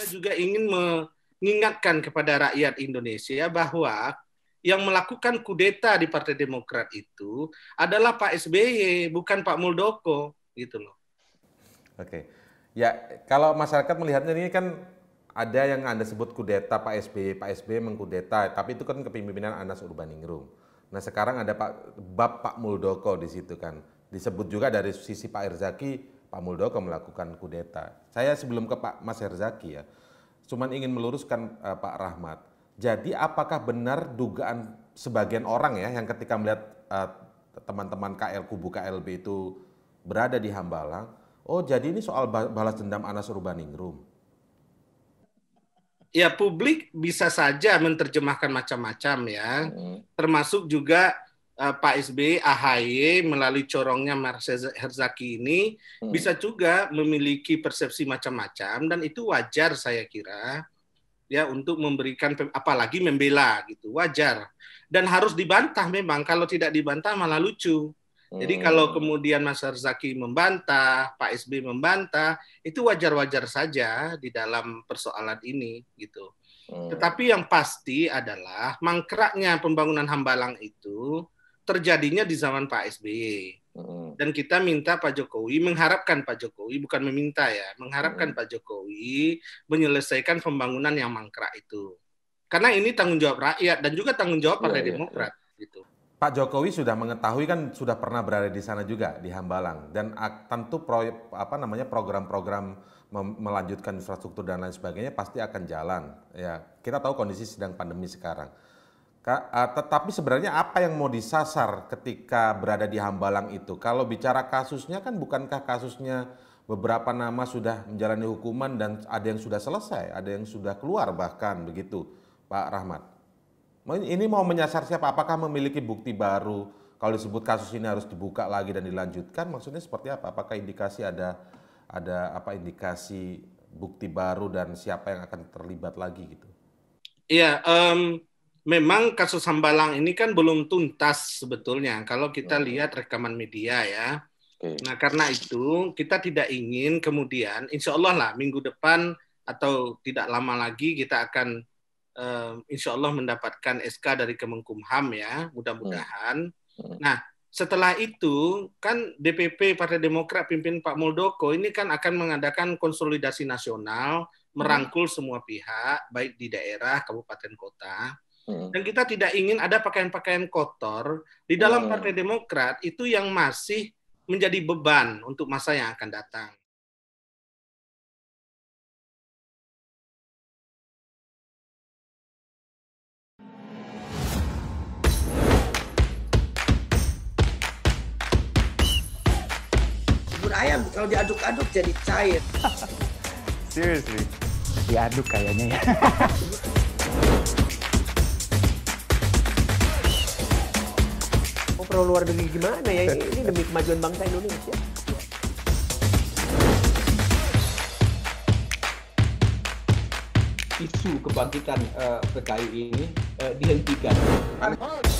kita juga ingin mengingatkan kepada rakyat Indonesia bahwa yang melakukan kudeta di Partai Demokrat itu adalah Pak SBY, bukan Pak Muldoko, gitu loh. Oke. Ya, kalau masyarakat melihatnya ini kan ada yang Anda sebut kudeta Pak SBY, Pak SBY mengkudeta, tapi itu kan kepemimpinan Anas Urbaningrum. Nah, sekarang ada Pak Bapak Muldoko di situ kan. Disebut juga dari sisi Pak Irzaki Pak Muldoko melakukan kudeta. Saya sebelum ke Pak Mas Herzaki ya, cuman ingin meluruskan uh, Pak Rahmat. Jadi apakah benar dugaan sebagian orang ya yang ketika melihat eh, teman-teman uh, KL kubu KLB itu berada di Hambalang, oh jadi ini soal balas dendam Anas Urbaningrum. Ya publik bisa saja menerjemahkan macam-macam ya, hmm. termasuk juga uh, Pak SBY, AHY melalui corongnya Marcel Herzaki ini hmm. bisa juga memiliki persepsi macam-macam dan itu wajar saya kira ya untuk memberikan apalagi membela gitu wajar dan harus dibantah memang kalau tidak dibantah malah lucu. Jadi hmm. kalau kemudian Mas Herzaki membantah, Pak SB membantah, itu wajar-wajar saja di dalam persoalan ini gitu. Hmm. Tetapi yang pasti adalah mangkraknya pembangunan Hambalang itu terjadinya di zaman Pak SBY. Dan kita minta Pak Jokowi, mengharapkan Pak Jokowi, bukan meminta ya, mengharapkan hmm. Pak Jokowi menyelesaikan pembangunan yang mangkrak itu. Karena ini tanggung jawab rakyat dan juga tanggung jawab iya, Partai ya, ya, Demokrat ya. gitu. Pak Jokowi sudah mengetahui kan sudah pernah berada di sana juga di Hambalang dan tentu proyek apa namanya program-program melanjutkan infrastruktur dan lain sebagainya pasti akan jalan. Ya, kita tahu kondisi sedang pandemi sekarang. Eh, tetapi sebenarnya apa yang mau disasar ketika berada di Hambalang itu? Kalau bicara kasusnya kan bukankah kasusnya beberapa nama sudah menjalani hukuman dan ada yang sudah selesai, ada yang sudah keluar bahkan begitu, Pak Rahmat. Ini mau menyasar siapa? Apakah memiliki bukti baru? Kalau disebut kasus ini harus dibuka lagi dan dilanjutkan, maksudnya seperti apa? Apakah indikasi ada ada apa indikasi bukti baru dan siapa yang akan terlibat lagi gitu? Iya, um, memang kasus Hambalang ini kan belum tuntas sebetulnya kalau kita lihat rekaman media ya. Nah karena itu kita tidak ingin kemudian insya Allah lah minggu depan atau tidak lama lagi kita akan uh, insya Allah mendapatkan SK dari Kemenkumham ya mudah-mudahan. Hmm. Hmm. Nah setelah itu kan DPP Partai Demokrat pimpin Pak Muldoko ini kan akan mengadakan konsolidasi nasional hmm. merangkul semua pihak baik di daerah kabupaten kota Hmm. Dan kita tidak ingin ada pakaian-pakaian kotor di dalam hmm. Partai Demokrat itu yang masih menjadi beban untuk masa yang akan datang. ayam kalau diaduk-aduk jadi cair. Seriously, diaduk kayaknya ya. pro luar negeri gimana ya ini, ini demi kemajuan bangsa Indonesia. Isu kebangkitan uh, PKI ini uh, dihentikan. Aduh.